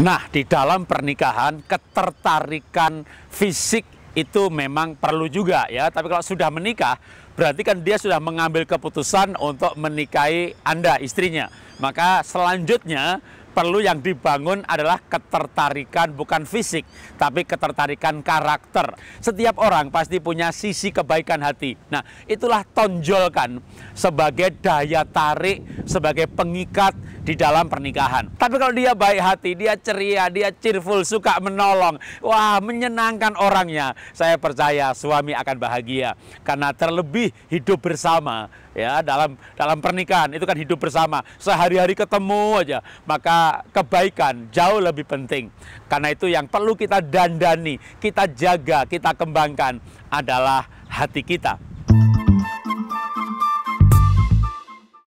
Nah, di dalam pernikahan ketertarikan fisik itu memang perlu juga ya. Tapi kalau sudah menikah, berarti kan dia sudah mengambil keputusan untuk menikahi Anda, istrinya. Maka selanjutnya perlu yang dibangun adalah ketertarikan bukan fisik, tapi ketertarikan karakter. Setiap orang pasti punya sisi kebaikan hati. Nah, itulah tonjolkan sebagai daya tarik, sebagai pengikat di dalam pernikahan. Tapi kalau dia baik hati, dia ceria, dia cheerful, suka menolong, wah menyenangkan orangnya. Saya percaya suami akan bahagia karena terlebih hidup bersama ya dalam dalam pernikahan itu kan hidup bersama sehari-hari ketemu aja maka kebaikan jauh lebih penting karena itu yang perlu kita dandani kita jaga kita kembangkan adalah hati kita